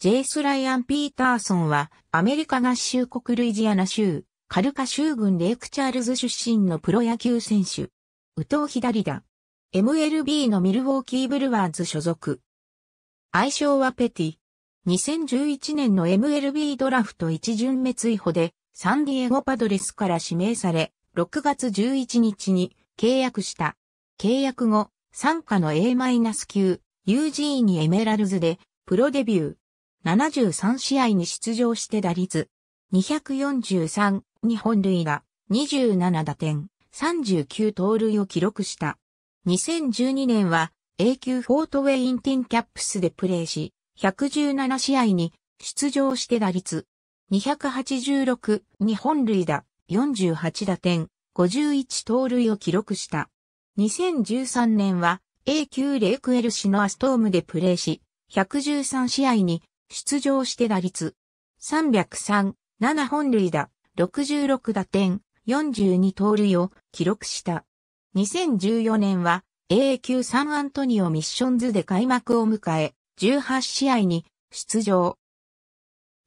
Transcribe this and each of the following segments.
ジェイス・ライアン・ピーターソンは、アメリカ合衆国ルイジアナ州、カルカ州郡レイクチャールズ出身のプロ野球選手。右投左打。MLB のミルウォーキー・ブルワーズ所属。愛称はペティ。2011年の MLB ドラフト1巡目追捕で、サンディエゴパドレスから指名され、6月11日に契約した。契約後、参加の A- 9ユージーニ・エメラルズで、プロデビュー。73試合に出場して打率243日本塁打27打点39盗塁を記録した。2012年は A 級フォートウェインティンキャップスでプレーし、117試合に出場して打率286日本塁打48打点51盗塁を記録した。2013年は A 級レイクエルシのアストームでプレーし、113試合に出場して打率303、7本塁打、66打点、42盗塁を記録した。2014年は A 級サンアントニオミッションズで開幕を迎え、18試合に出場。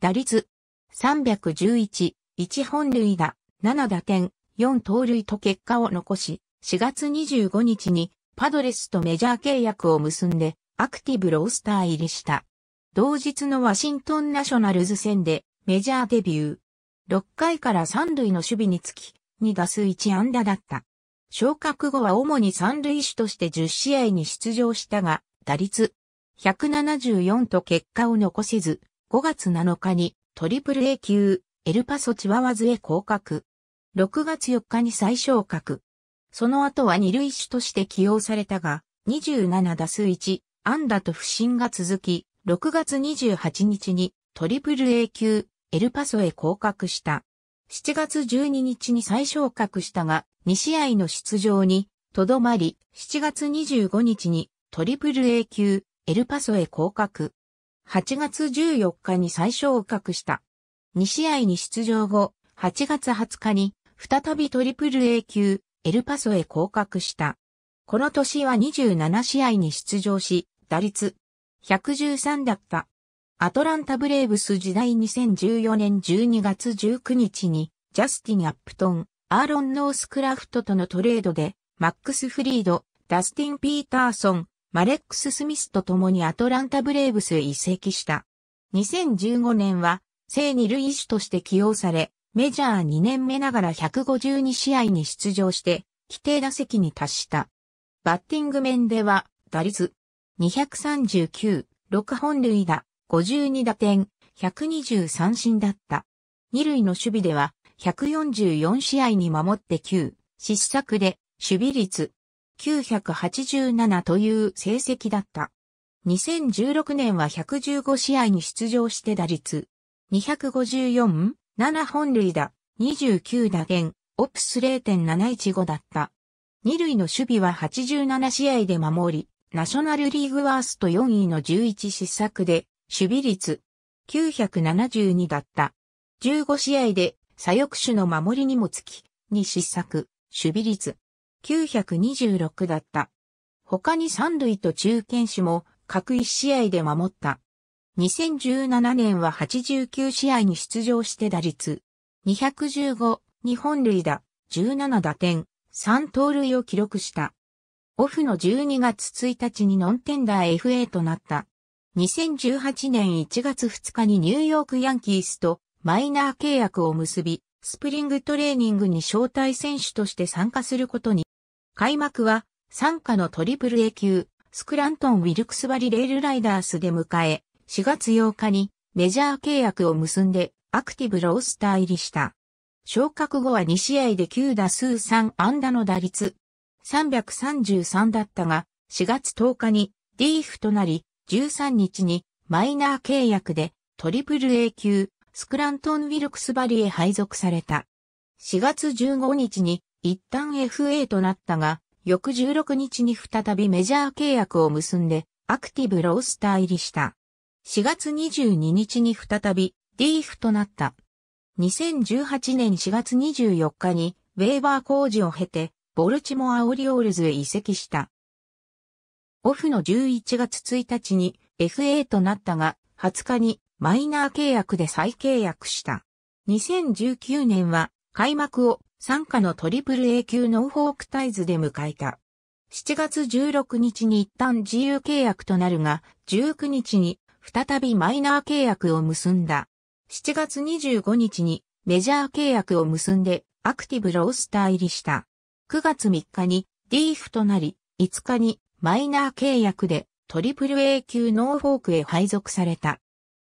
打率311、1本塁打、7打点、4盗塁と結果を残し、4月25日にパドレスとメジャー契約を結んでアクティブロースター入りした。同日のワシントンナショナルズ戦でメジャーデビュー。6回から3塁の守備につき、2打数1安打だった。昇格後は主に3塁手として10試合に出場したが、打率174と結果を残せず、5月7日にトリプル A 級エルパソチワワズへ降格。6月4日に再昇格。その後は二塁手として起用されたが、27打数1安打と不振が続き、6月28日にトリプル A 級エルパソへ降格した。7月12日に再昇格したが、2試合の出場にとどまり、7月25日にトリプル A 級エルパソへ降格。8月14日に再昇格した。2試合に出場後、8月20日に再びトリプル A 級エルパソへ降格した。この年は27試合に出場し、打率113だった。アトランタブレーブス時代2014年12月19日に、ジャスティン・アップトン、アーロン・ノースクラフトとのトレードで、マックス・フリード、ダスティン・ピーターソン、マレックス・スミスと共にアトランタブレーブスへ移籍した。2015年は、正二塁手として起用され、メジャー2年目ながら152試合に出場して、規定打席に達した。バッティング面では、打率、239、6本塁打、52打点、1 2 3三振だった。二塁の守備では、144試合に守って9、失策で、守備率、987という成績だった。2016年は115試合に出場して打率、254、7本塁打、29打点、オプス0.715だった。二塁の守備は87試合で守り、ナショナルリーグワースト4位の11失策で、守備率972だった。15試合で左翼手の守りにもつき、2失策、守備率926だった。他に三塁と中堅手も各1試合で守った。2017年は89試合に出場して打率215、2本塁打17打点、3盗塁を記録した。オフの12月1日にノンテンダー FA となった。2018年1月2日にニューヨークヤンキースとマイナー契約を結び、スプリングトレーニングに招待選手として参加することに。開幕は、参加のトリプル A 級、スクラントン・ウィルクスバリレールライダースで迎え、4月8日にメジャー契約を結んでアクティブロースター入りした。昇格後は2試合で9打数3安打の打率、333だったが、4月10日にィーフとなり、13日にマイナー契約でトリプル A 級スクラントン・ウィルクスバリへ配属された。4月15日に一旦 FA となったが、翌16日に再びメジャー契約を結んでアクティブロースター入りした。4月22日に再びィーフとなった。2018年4月24日にウェーバー工事を経てボルチモア・オリオールズへ移籍した。オフの11月1日に FA となったが、20日にマイナー契約で再契約した。2019年は開幕を参加のトリプル A 級ノーフォークタイズで迎えた。7月16日に一旦自由契約となるが、19日に再びマイナー契約を結んだ。7月25日にメジャー契約を結んでアクティブロースター入りした。9月3日に DF となり、5日にマイナー契約で AAA 級ノーフォークへ配属された。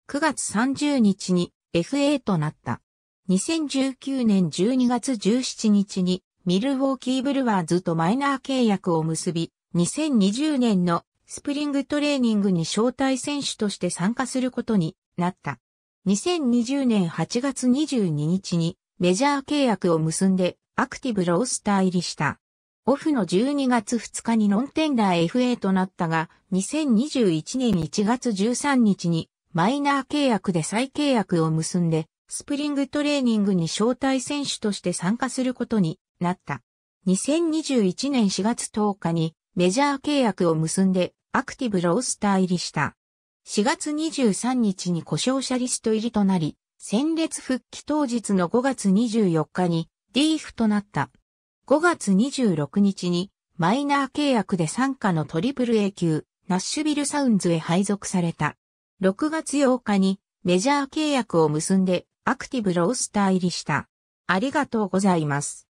9月30日に FA となった。2019年12月17日にミルウォーキーブルワーズとマイナー契約を結び、2020年のスプリングトレーニングに招待選手として参加することになった。2020年8月22日にメジャー契約を結んでアクティブロースター入りした。オフの12月2日にノンテンダー FA となったが、2021年1月13日にマイナー契約で再契約を結んで、スプリングトレーニングに招待選手として参加することになった。2021年4月10日にメジャー契約を結んでアクティブロースター入りした。4月23日に故障者リスト入りとなり、戦列復帰当日の5月24日にリーフとなった。5月26日にマイナー契約で参加のトリプル A 級ナッシュビルサウンズへ配属された。6月8日にメジャー契約を結んでアクティブロースター入りした。ありがとうございます。